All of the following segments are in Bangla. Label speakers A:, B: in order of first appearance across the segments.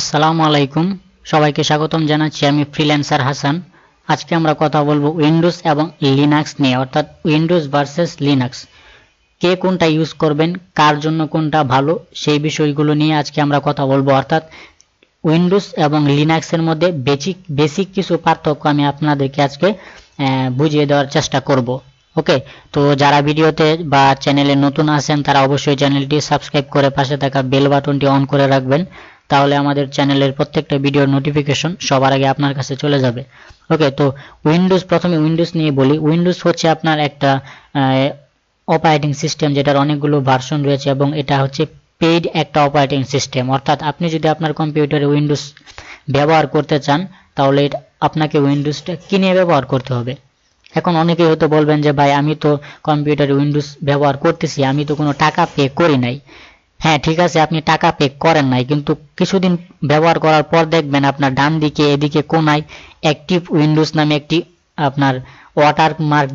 A: আসসালামু আলাইকুম সবাইকে স্বাগতম জানাচ্ছি আমি ফ্রিল্যান্সার হাসান আজকে আমরা কথা বলবো উইন্ডোজ এবং লিনাক্স নিয়ে অর্থাৎ উইন্ডোজ ভার্সেস লিনাক্স কে কোনটা ইউজ করবেন কার জন্য কোনটা ভালো সেই বিষয়গুলো নিয়ে আজকে আমরা কথা বলবো অর্থাৎ উইন্ডোজ এবং লিনাক্সের মধ্যে বেসিক বেসিক কিছু পার্থক্য আমি আপনাদেরকে আজকে বুঝিয়ে দেওয়ার চেষ্টা করব ওকে তো যারা ভিডিওতে বা চ্যানেলে নতুন আছেন তারা অবশ্যই চ্যানেলটি সাবস্ক্রাইব করে পাশে থাকা বেল বাটনটি অন করে রাখবেন তাহলে আমাদের চ্যানেলের প্রত্যেকটা ভিডিওর নোটিফিকেশন সবার আগে আপনার কাছে চলে যাবে ওকে তো উইন্ডোজ প্রথমে উইন্ডোজ নিয়ে বলি উইন্ডোজ হচ্ছে আপনার একটা অপারেটিং সিস্টেম যেটার অনেকগুলো ভার্সন রয়েছে এবং এটা হচ্ছে পেইড একটা অপারেটিং সিস্টেম অর্থাৎ আপনি যদি আপনার কম্পিউটারে উইন্ডোজ ব্যবহার করতে চান তাহলে আপনাকে উইন্ডোজটা কিনে ব্যবহার করতে হবে এখন অনেকেই হয়তো বলবেন যে ভাই আমি তো কম্পিউটারে উইন্ডোজ ব্যবহার করতেছি আমি তো কোনো টাকা পে করি নাই হ্যাঁ ঠিক আছে আপনি টাকা পে করেন নাই কিন্তু কিছুদিন ব্যবহার করার পর দেখবেন আপনার ডান দিকে এদিকে কোনায় অ্যাক্টিভ উইন্ডোজ নামে একটি আপনার ওয়াটার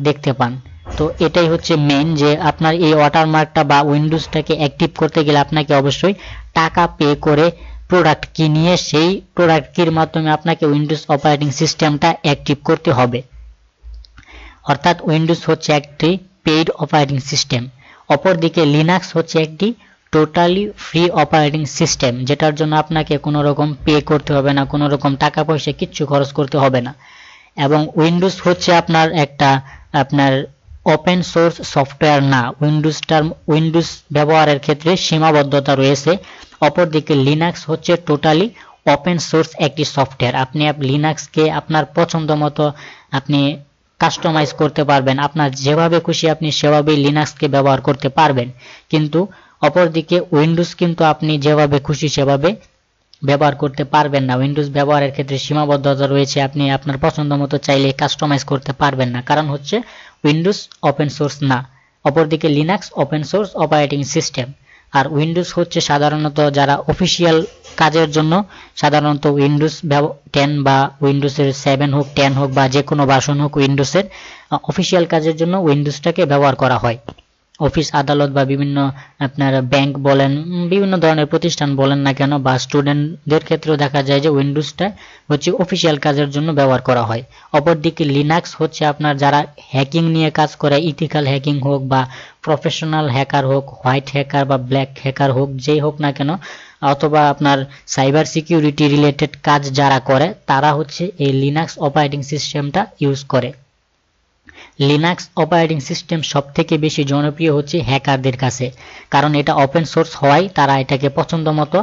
A: দেখতে পান তো এটাই হচ্ছে মেন যে আপনার এই ওয়াটার বা উইন্ডোজটাকে অ্যাক্টিভ করতে গেলে আপনাকে অবশ্যই টাকা পে করে প্রোডাক্ট কিনিয়ে সেই প্রোডাক্ট কির মাধ্যমে আপনাকে উইন্ডোজ অপারেটিং সিস্টেমটা অ্যাক্টিভ করতে হবে অর্থাৎ উইন্ডোজ হচ্ছে একটি পেইড অপারেটিং সিস্টেম অপরদিকে লিনাক্স হচ্ছে একটি টোটালি ফ্রি অপারেটিং সিস্টেম যেটার জন্য আপনাকে কোনো রকম পে করতে হবে না কোনো রকম টাকা পয়সা কিচ্ছু খরচ করতে হবে না এবং উইন্ডোজ হচ্ছে আপনার একটা আপনার ওপেন সোর্স সফটওয়্যার না উইন্ডোজ টার্ম উইন্ডোজ ব্যবহারের ক্ষেত্রে সীমাবদ্ধতা রয়েছে অপরদিকে লিনাক্স হচ্ছে টোটালি ওপেন সোর্স একটি সফটওয়্যার আপনি লিনাক্সকে আপনার পছন্দ মতো আপনি কাস্টমাইজ করতে পারবেন আপনার যেভাবে খুশি আপনি সেভাবেই লিনাক্সকে ব্যবহার করতে পারবেন কিন্তু অপরদিকে উইন্ডোজ কিন্তু আপনি যেভাবে খুশি সেভাবে ব্যবহার করতে পারবেন না উইন্ডোজ ব্যবহারের ক্ষেত্রে সীমাবদ্ধতা রয়েছে আপনি আপনার পছন্দ মতো চাইলে কাস্টমাইজ করতে পারবেন না কারণ হচ্ছে উইন্ডোজ ওপেন সোর্স না অপরদিকে Linux open source operating system আর উইন্ডোজ হচ্ছে সাধারণত যারা অফিসিয়াল কাজের জন্য সাধারণত উইন্ডোজ টেন বা উইন্ডোজের সেভেন হোক টেন হোক বা যে কোনো বাসন হোক উইন্ডোজের অফিসিয়াল কাজের জন্য উইন্ডোজটাকে ব্যবহার করা হয় অফিস আদালত বা বিভিন্ন আপনার ব্যাংক বলেন বিভিন্ন ধরনের প্রতিষ্ঠান বলেন না কেন বা স্টুডেন্টদের ক্ষেত্রেও দেখা যায় যে উইন্ডোজটা হচ্ছে অফিসিয়াল কাজের জন্য ব্যবহার করা হয় অপরদিকে লিনাক্স হচ্ছে আপনার যারা হ্যাকিং নিয়ে কাজ করে ইথিক্যাল হ্যাকিং হোক বা প্রফেশনাল হ্যাকার হোক হোয়াইট হ্যাকার বা ব্ল্যাক হ্যাকার হোক যেই হোক না কেন অথবা আপনার সাইবার সিকিউরিটি রিলেটেড কাজ যারা করে তারা হচ্ছে এই লিনাক্স অপারেটিং সিস্টেমটা ইউজ করে লিনাক্স অপারেটিং সিস্টেম সবথেকে বেশি জনপ্রিয় হচ্ছে হ্যাকারদের কাছে কারণ এটা ওপেন সোর্স হওয়ায় তারা এটাকে পছন্দ মতো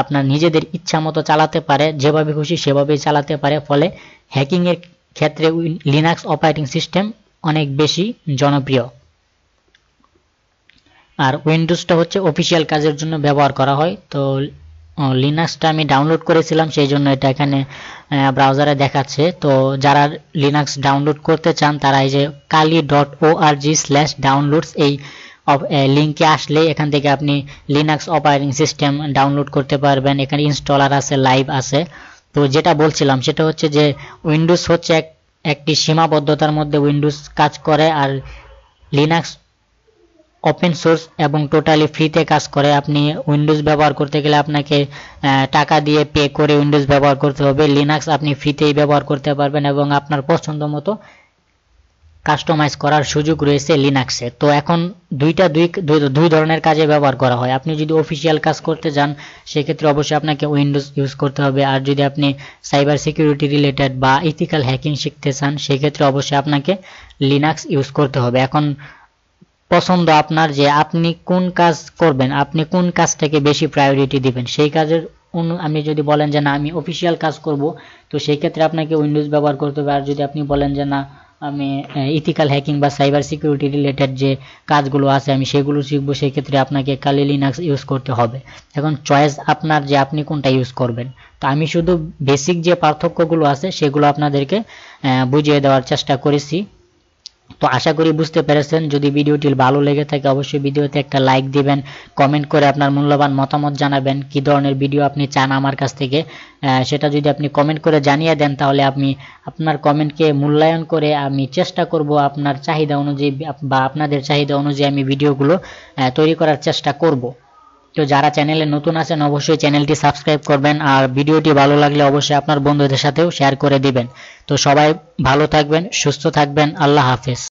A: আপনার নিজেদের ইচ্ছা মতো চালাতে পারে যেভাবে খুশি সেভাবেই চালাতে পারে ফলে হ্যাকিংয়ের ক্ষেত্রে লিনাক্স অপারেটিং সিস্টেম অনেক বেশি জনপ্রিয় আর উইন্ডোজটা হচ্ছে অফিসিয়াল কাজের জন্য ব্যবহার করা হয় তো লিনাক্সটা আমি ডাউনলোড করেছিলাম সেই জন্য এটা এখানে ব্রাউজারে দেখাচ্ছে তো যারা লিনাক্স ডাউনলোড করতে চান তারা এই যে Kali dot O R G slash downloads এই লিঙ্কে আসলে এখান থেকে আপনি লিনাক্স অপারেটিং সিস্টেম ডাউনলোড করতে পারবেন এখানে ইনস্টলার আছে লাইভ আছে তো যেটা বলছিলাম সেটা হচ্ছে যে উইন্ডোজ হচ্ছে এক একটি সীমাবদ্ধতার মধ্যে উইন্ডোজ কাজ করে আর লিনাক্স ওপেন সোর্স এবং টোটালি ফ্রিতে কাজ করে আপনি উইন্ডোজ ব্যবহার করতে গেলে আপনাকে টাকা দিয়ে পে করে উইন্ডোজ ব্যবহার করতে হবে লিনাক্স আপনি ফ্রিতেই ব্যবহার করতে পারবেন এবং আপনার পছন্দ মতো কাস্টমাইজ করার সুযোগ রয়েছে লিনাক্সে তো এখন দুইটা দুই দুই ধরনের কাজে ব্যবহার করা হয় আপনি যদি অফিসিয়াল কাজ করতে যান সেক্ষেত্রে অবশ্যই আপনাকে উইন্ডোজ ইউজ করতে হবে আর যদি আপনি সাইবার সিকিউরিটি রিলেটেড বা ইথিক্যাল হ্যাকিং শিখতে চান সেক্ষেত্রে অবশ্যই আপনাকে লিনাক্স ইউজ করতে হবে এখন পছন্দ আপনার যে আপনি কোন কাজ করবেন আপনি কোন কাজটাকে বেশি প্রায়োরিটি দিবেন সেই কাজের আপনি যদি বলেন যে না আমি অফিসিয়াল কাজ করব তো সেই ক্ষেত্রে আপনাকে উইন্ডোজ ব্যবহার করতে হবে আর যদি আপনি বলেন যে না আমি ইথিক্যাল হ্যাকিং বা সাইবার সিকিউরিটি রিলেটেড যে কাজগুলো আছে আমি সেগুলো শিখবো সেক্ষেত্রে আপনাকে কালি লিনাক্স ইউজ করতে হবে এখন চয়েস আপনার যে আপনি কোনটা ইউজ করবেন তো আমি শুধু বেসিক যে পার্থক্যগুলো আছে সেগুলো আপনাদেরকে বুঝিয়ে দেওয়ার চেষ্টা করেছি তো আশা করি বুঝতে পেরেছেন যদি ভিডিওটি ভালো লেগে থাকে অবশ্যই ভিডিওতে একটা লাইক দিবেন কমেন্ট করে আপনার মূল্যবান মতামত জানাবেন কি ধরনের ভিডিও আপনি চান আমার কাছ থেকে সেটা যদি আপনি কমেন্ট করে জানিয়ে দেন তাহলে আপনি আপনার কমেন্টকে মূল্যায়ন করে আমি চেষ্টা করব আপনার চাহিদা অনুযায়ী বা আপনাদের চাহিদা অনুযায়ী আমি ভিডিওগুলো তৈরি করার চেষ্টা করব তো যারা চ্যানেলে নতুন আছেন অবশ্যই চ্যানেলটি সাবস্ক্রাইব করবেন আর ভিডিওটি ভালো লাগলে অবশ্যই আপনার বন্ধুদের সাথেও শেয়ার করে দিবেন তো সবাই ভালো থাকবেন সুস্থ থাকবেন আল্লাহ হাফেজ